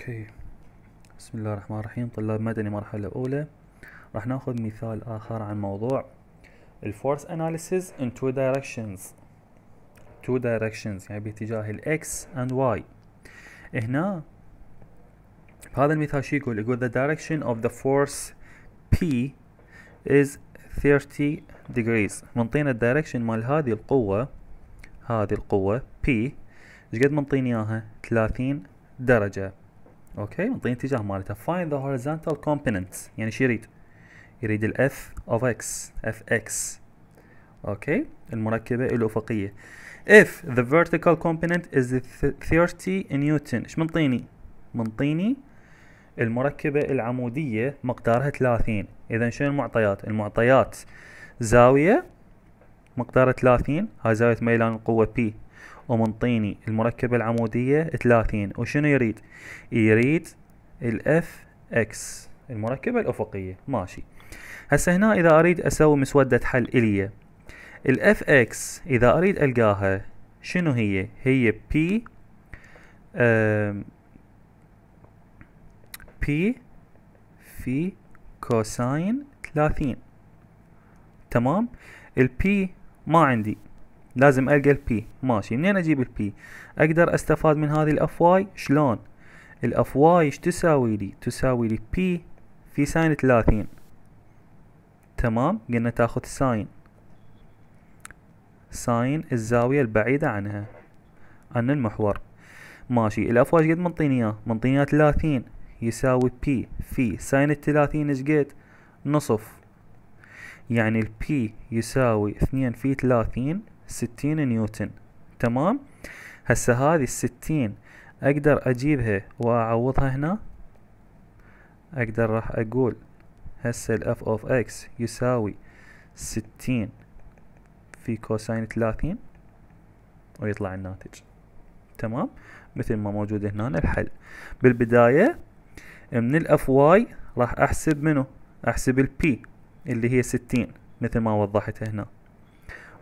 اوكي بسم الله الرحمن الرحيم طلاب مدني مرحلة أولى راح ناخذ مثال آخر عن موضوع الفورس analysis in two directions two directions يعني باتجاه الإكس and Y هنا بهذا المثال شو يقول يقول the direction of the force P is 30 degrees منطينا الدايركشن مال هذه القوة هذه القوة P ايش قد منطيني اياها 30 درجة اوكي انطيني اتجاه مالته find the horizontal components يعني شو يريد يريد الاف اوف اكس اف اكس اوكي المركبه الافقيه if the vertical component is 30 نيوتن ايش منطيني منطيني المركبه العموديه مقدارها 30 اذا شنو المعطيات المعطيات زاويه مقدارها 30 هاي زاويه ميلان القوه P ومنطيني المركبة العمودية 30 وشنو يريد يريد الاف اكس المركبة الافقية ماشي هسه هنا اذا اريد اسوي مسودة حل الي الاف اكس اذا اريد القاها شنو هي هي بي بي في كوساين 30 تمام البي ما عندي لازم القى البي ماشي منين اجيب البي اقدر استفاد من هذه الاف واي شلون الاف واي ايش تساوي لي تساوي لي بي في ساين 30 تمام قلنا تاخذ ساين ساين الزاوية البعيدة عنها عن المحور ماشي الاف واي قد منطيني اياه منطيني اياه 30 يساوي بي في ساين الثلاثين ايش قد نصف يعني البي يساوي اثنين في ثلاثين 60 نيوتن تمام هسه هذه الستين اقدر اجيبها واعوضها هنا اقدر راح اقول هسه الاف اوف اكس يساوي ستين في كوساين ثلاثين ويطلع الناتج تمام مثل ما موجود هنا الحل بالبداية من الاف واي راح احسب منه احسب البي اللي هي ستين مثل ما وضحت هنا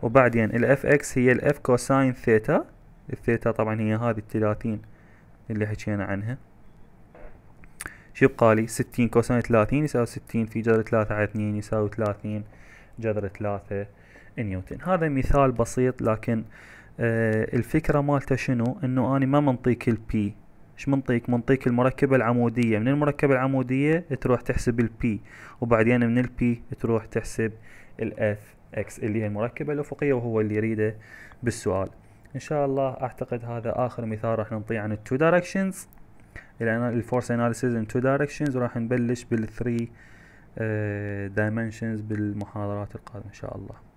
وبعدين الاف اكس هي الاف كوساين ثيتا الثيتا طبعا هي هذه الثلاثين اللي حكينا عنها شو يبقى لي ستين كوساين ثلاثين يساوي ستين في جذر ثلاثة على اثنين يساوي ثلاثين جذر ثلاثة نيوتن هذا مثال بسيط لكن آه الفكرة مالته شنو انه انا ما منطيك البي ايش منطيك منطيك المركبة العمودية من المركبة العمودية تروح تحسب البي وبعدين من البي تروح تحسب الاف اكس اللي هي المركبة الأفقية وهو اللي يريده بالسؤال إن شاء الله أعتقد هذا آخر مثال راح نعطيه عن التو دايركشنز الفورس اناليسيز ان تو دايركشنز وراح نبلش بالثري دايمنشنز آه، بالمحاضرات القادمة إن شاء الله